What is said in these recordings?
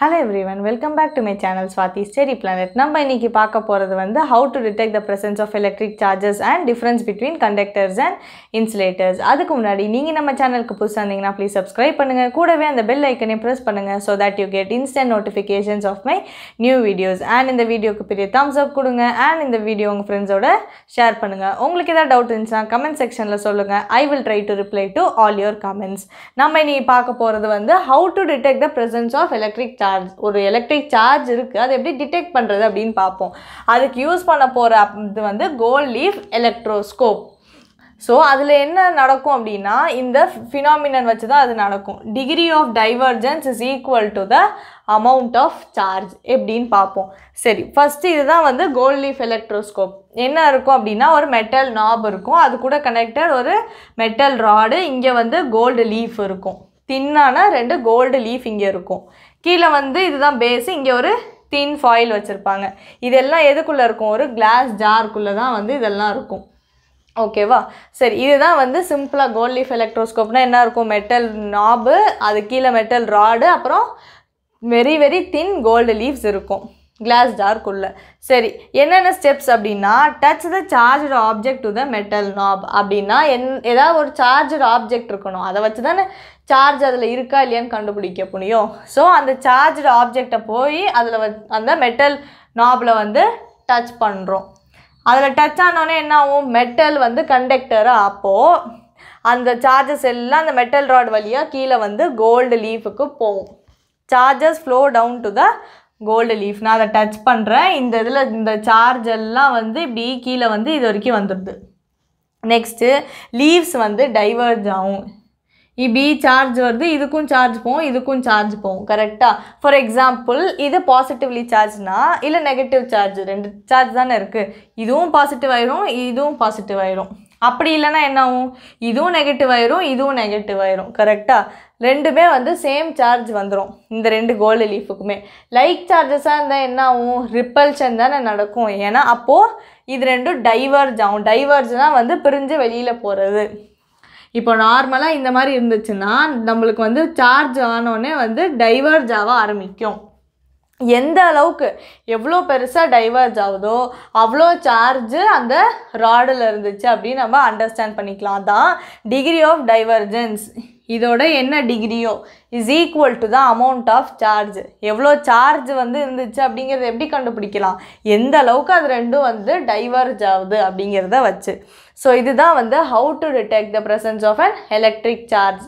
hello everyone welcome back to my channel Swathi study planet நம்ம இன்றைக்கி பார்க்க போகிறது வந்து how to detect the presence of electric charges and difference between conductors and insulators அதுக்கு முன்னாடி நீங்கள் நம்ம சேனலுக்கு புதுசாக இருந்தீங்கன்னா ப்ளீஸ் சப்ஸ்கிரைப் பண்ணுங்கள் கூடவே அந்த பெல் ஐக்கனே ப்ரெஸ் பண்ணுங்கள் so that you get instant notifications of my new videos and இந்த வீடியோக்கு பெரிய தம்ஸ் அப் கொடுங்க அண்ட் இந்த வீடியோ உங்கள் ஃப்ரெண்ட்ஸோட ஷேர் பண்ணுங்கள் உங்களுக்கு ஏதாவது டவுட் இருந்துச்சுன்னா கமெண்ட் செக்ஷனில் சொல்லுங்கள் I will try to reply to all your comments நம்ம இனி பார்க்க போகிறது வந்து how to detect the presence of electric charge ஒரு எலக்ட்ரிக் சார்ஜ் இருக்குது அதை எப்படி டிடெக்ட் பண்ணுறது அப்படின்னு பார்ப்போம் அதுக்கு யூஸ் பண்ண போகிற இது வந்து கோல்ட் லீஃப் எலக்ட்ரோஸ்கோப் ஸோ அதில் என்ன நடக்கும் அப்படின்னா இந்த ஃபினாமினன் வச்சு தான் அது நடக்கும் degree of divergence is equal to the amount of charge எப்படின்னு பார்ப்போம் சரி ஃபஸ்ட்டு இதுதான் வந்து கோல்ட் லீஃப் எலக்ட்ரோஸ்கோப் என்ன இருக்கும் அப்படின்னா ஒரு மெட்டல் நாப் இருக்கும் அது கூட கனெக்டட் ஒரு மெட்டல் ராடு இங்கே வந்து கோல்டு லீஃப் இருக்கும் தின்னான ரெண்டு கோல்டு லீஃப் இங்கே இருக்கும் கீழே வந்து இதுதான் பேஸு இங்கே ஒரு தின் ஃபாயில் வச்சுருப்பாங்க இதெல்லாம் எதுக்குள்ளே இருக்கும் ஒரு கிளாஸ் ஜாருக்குள்ளே தான் வந்து இதெல்லாம் இருக்கும் ஓகேவா சரி இதுதான் வந்து சிம்பிளாக கோல்ட் லீஃப் எலக்ட்ரோஸ்கோப்னால் என்ன இருக்கும் மெட்டல் நாபு அது கீழே மெட்டல் ராடு அப்புறம் very very thin gold leaves இருக்கும் கிளாஸ் ஜார்க்குள்ளே சரி என்னென்ன ஸ்டெப்ஸ் அப்படின்னா touch the charge object to the metal knob அப்படின்னா என் ஏதாவது ஒரு சார்ஜ் ஆப்ஜெக்ட் இருக்கணும் அதை வச்சு தானே சார்ஜ் அதில் இருக்கா இல்லையான்னு கண்டுபிடிக்க முடியும் ஸோ அந்த சார்ஜ்டு ஆப்ஜெக்டை போய் அதில் வ அந்த மெட்டல் நாபில் வந்து டச் பண்ணுறோம் அதில் டச் ஆனோடனே என்ன ஆகும் மெட்டல் வந்து கண்டக்டராக அப்போது அந்த சார்ஜஸ் எல்லாம் அந்த மெட்டல் ராட் வழியாக கீழே வந்து கோல்டு லீஃபுக்கு போகும் charges flow down to the gold leaf நான் அதை டச் பண்ணுறேன் இந்த இதில் இந்த சார்ஜ் எல்லாம் வந்து இப்படி கீழே வந்து இது வரைக்கும் வந்துடுது நெக்ஸ்ட்டு லீவ்ஸ் வந்து டைவர்ஜ் ஆகும் இப்படி சார்ஜ் வருது இதுக்கும் சார்ஜ் போகும் இதுக்கும் சார்ஜ் போகும் கரெக்டாக ஃபார் எக்ஸாம்பிள் இது பாசிட்டிவ்லி சார்ஜ்னா இல்லை நெகட்டிவ் சார்ஜ் ரெண்டு சார்ஜ் தானே இருக்குது இதுவும் பாசிட்டிவ் ஆயிரும் இதுவும் பாசிட்டிவ் ஆயிரும் அப்படி இல்லைனா என்ன இதுவும் நெகட்டிவ் ஆயிரும் இதுவும் நெகட்டிவ் ஆயிரும் கரெக்டாக ரெண்டுமே வந்து சேம் சார்ஜ் வந்துடும் இந்த ரெண்டு கோல்டு லீஃபுக்குமே லைக் சார்ஜஸாக இருந்தால் என்னாகும் ரிப்பல்ஷன் தானே நடக்கும் ஏன்னா அப்போது இது ரெண்டும் டைவர்ஜ் ஆகும் டைவர்ஜ்னால் வந்து பிரிஞ்சு வெளியில் போகிறது இப்போ நார்மலாக இந்த மாதிரி இருந்துச்சுன்னா நம்மளுக்கு வந்து சார்ஜ் ஆனோடனே வந்து டைவர்ஜ் ஆக ஆரம்பிக்கும் எந்த அளவுக்கு எவ்வளோ பெருசாக டைவர்ஜ் ஆகுதோ அவ்வளோ சார்ஜு அந்த ராடில் இருந்துச்சு அப்படின்னு நம்ம அண்டர்ஸ்டாண்ட் பண்ணிக்கலாம் தான் டிகிரி ஆஃப் டைவர்ஜன்ஸ் இதோட என்ன டிகிரியோ is equal to the amount of charge எவ்வளோ சார்ஜ் வந்து இருந்துச்சு அப்படிங்கிறத எப்படி கண்டுபிடிக்கலாம் எந்த அளவுக்கு அது ரெண்டும் வந்து டைவர்ஜ் ஆகுது அப்படிங்கிறத வச்சு ஸோ இதுதான் வந்து how to detect the presence of an electric charge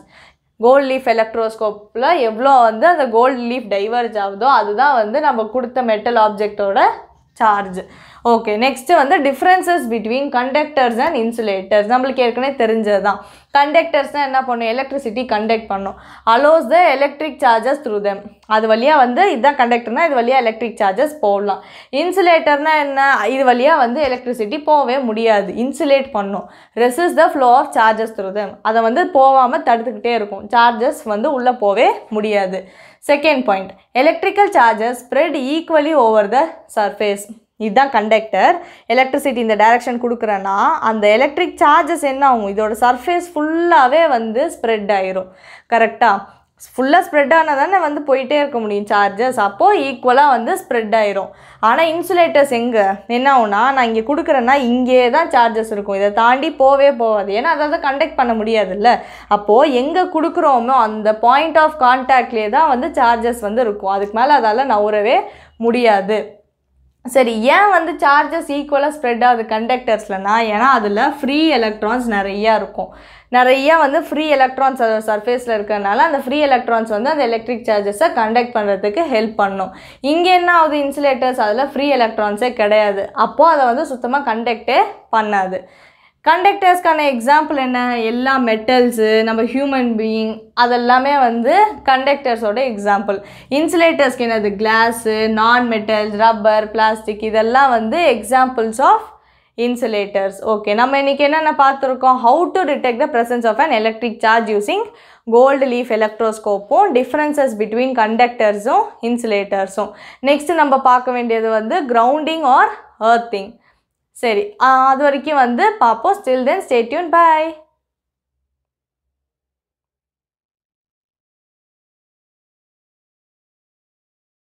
gold leaf எலக்ட்ரோஸ்கோப்பில் எவ்வளோ வந்து அந்த கோல்ட் லீஃப் டைவர்ஜ் ஆகுதோ அதுதான் வந்து நம்ம கொடுத்த மெட்டல் ஆப்ஜெக்டோட சார்ஜ் ஓகே நெக்ஸ்ட் வந்து differences between conductors and insulators நம்மளுக்கு ஏற்கனவே தெரிஞ்சது தான் கண்டக்டர்ஸ்னால் என்ன பண்ணும் எலக்ட்ரிசிட்டி கண்டக்ட் பண்ணும் allows the electric charges through them அது வழியாக வந்து இதுதான் கண்டக்டர்னால் இது வழியாக எலக்ட்ரிக் சார்ஜஸ் போடலாம் இன்சுலேட்டர்னால் என்ன இது வழியாக வந்து எலக்ட்ரிசிட்டி போகவே முடியாது இன்சுலேட் பண்ணும் resist the flow of charges through them அதை வந்து போகாமல் தடுத்துக்கிட்டே இருக்கும் சார்ஜஸ் வந்து உள்ளே போகவே முடியாது second point electrical charges spread equally over the surface இதுதான் கண்டக்டர் எலக்ட்ரிசிட்டி இந்த டைரக்ஷன் கொடுக்குறேன்னா அந்த எலக்ட்ரிக் சார்ஜஸ் என்ன ஆகும் இதோட சர்ஃபேஸ் ஃபுல்லாகவே வந்து ஸ்ப்ரெட் ஆயிரும் கரெக்டாக ஃபுல்லாக ஸ்ப்ரெட் ஆனால் தானே வந்து போயிட்டே இருக்க முடியும் சார்ஜஸ் அப்போது ஈக்குவலாக வந்து ஸ்ப்ரெட் ஆயிரும் ஆனால் இன்சுலேட்டர்ஸ் எங்கே என்ன ஆகுனா நான் இங்கே கொடுக்குறேன்னா இங்கே தான் சார்ஜஸ் இருக்கும் இதை தாண்டி போவே போகாது ஏன்னா தான் கண்டக்ட் பண்ண முடியாதுல்ல அப்போது எங்கே கொடுக்குறோமோ அந்த பாயிண்ட் ஆஃப் கான்டாக்ட்லேயே தான் வந்து சார்ஜஸ் வந்து இருக்கும் அதுக்கு மேலே அதால் நவுறவே முடியாது சரி ஏன் வந்து சார்ஜஸ் ஈக்குவலாக ஸ்ப்ரெட் ஆகுது கண்டக்டர்ஸ்லனா ஏன்னா அதில் ஃப்ரீ எலக்ட்ரான்ஸ் நிறையா இருக்கும் நிறையா வந்து ஃப்ரீ எலக்ட்ரான்ஸ் அதோட சர்ஃபேஸில் இருக்கிறனால அந்த ஃப்ரீ எலக்ட்ரான்ஸ் வந்து அந்த எலக்ட்ரிக் சார்ஜஸை கண்டக்ட் பண்ணுறதுக்கு ஹெல்ப் பண்ணும் இங்கே என்ன ஆகுது இன்சுலேட்டர்ஸ் அதில் ஃப்ரீ எலக்ட்ரான்ஸே கிடையாது அப்போது அதை வந்து சுத்தமாக கண்டக்டே பண்ணாது கண்டக்டர்ஸ்க்கான எக்ஸாம்பிள் என்ன எல்லா மெட்டல்ஸு நம்ம ஹியூமன் பீயிங் அதெல்லாமே வந்து கண்டக்டர்ஸோட எக்ஸாம்பிள் இன்சுலேட்டர்ஸ்க்கு என்னது கிளாஸு நான் மெட்டல் ரப்பர் பிளாஸ்டிக் இதெல்லாம் வந்து எக்ஸாம்பிள்ஸ் ஆஃப் இன்சுலேட்டர்ஸ் ஓகே நம்ம இன்றைக்கி என்னென்ன பார்த்துருக்கோம் how to detect the presence of an electric charge using gold leaf எலக்ட்ரோஸ்கோப்பும் டிஃப்ரென்சஸ் பிட்வீன் கண்டக்டர்ஸும் இன்சுலேட்டர்ஸும் நெக்ஸ்ட் நம்ம பார்க்க வேண்டியது வந்து கிரவுண்டிங் ஆர் ஏர்த்திங் சரி அது வரைக்கும் வந்து பார்ப்போம் ஸ்டில் தென் ஸ்டேட்யூன் பாய்